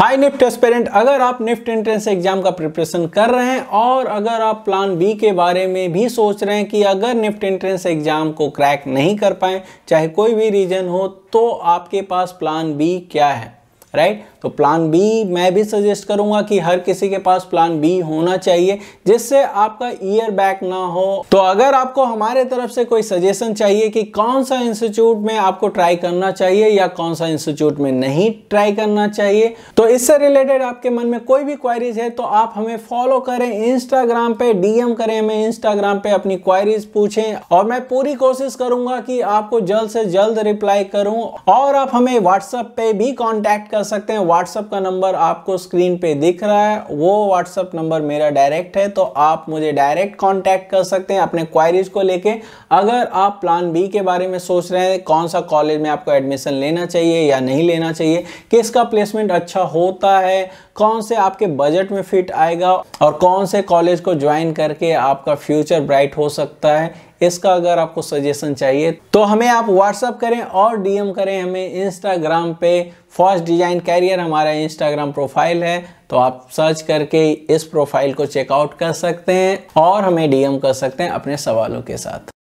high NIFT aspirant अगर आप NIFT entrance exam का प्रिपरेशन कर रहे हैं और अगर आप प्लान बी के बारे में भी सोच रहे हैं कि अगर निफ्ट एंट्रेंस एग्जाम को क्रैक नहीं कर पाए चाहे कोई भी रीजन हो तो आपके पास प्लान बी क्या है राइट तो प्लान बी मैं भी सजेस्ट करूंगा कि हर किसी के पास प्लान बी होना चाहिए जिससे आपका ईयर बैक ना हो तो अगर आपको हमारे तरफ से कोई सजेशन चाहिए कि कौन सा इंस्टीट्यूट में आपको ट्राई करना चाहिए या कौन सा इंस्टीट्यूट में नहीं ट्राई करना चाहिए तो इससे रिलेटेड आपके मन में कोई भी क्वायरीज है तो आप हमें फॉलो करें इंस्टाग्राम पे डीएम करें हमें इंस्टाग्राम पे अपनी क्वायरीज पूछें और मैं पूरी कोशिश करूंगा कि आपको जल्द से जल्द रिप्लाई करूं और आप हमें व्हाट्सएप पे भी कॉन्टैक्ट कर कर सकते हैं व्हाट्सअप का नंबर आपको स्क्रीन पे दिख रहा है वो व्हाट्सअप नंबर मेरा डायरेक्ट है तो आप मुझे डायरेक्ट कांटेक्ट कर सकते हैं अपने क्वायरीज को लेके अगर आप प्लान बी के बारे में सोच रहे हैं कौन सा कॉलेज में आपको एडमिशन लेना चाहिए या नहीं लेना चाहिए किसका प्लेसमेंट अच्छा होता है कौन से आपके बजट में फिट आएगा और कौन से कॉलेज को ज्वाइन करके आपका फ्यूचर ब्राइट हो सकता है इसका अगर आपको सजेशन चाहिए तो हमें आप व्हाट्सअप करें और डीएम करें हमें इंस्टाग्राम पे फर्स्ट डिजाइन कैरियर हमारा इंस्टाग्राम प्रोफाइल है तो आप सर्च करके इस प्रोफाइल को चेकआउट कर सकते हैं और हमें डीएम कर सकते हैं अपने सवालों के साथ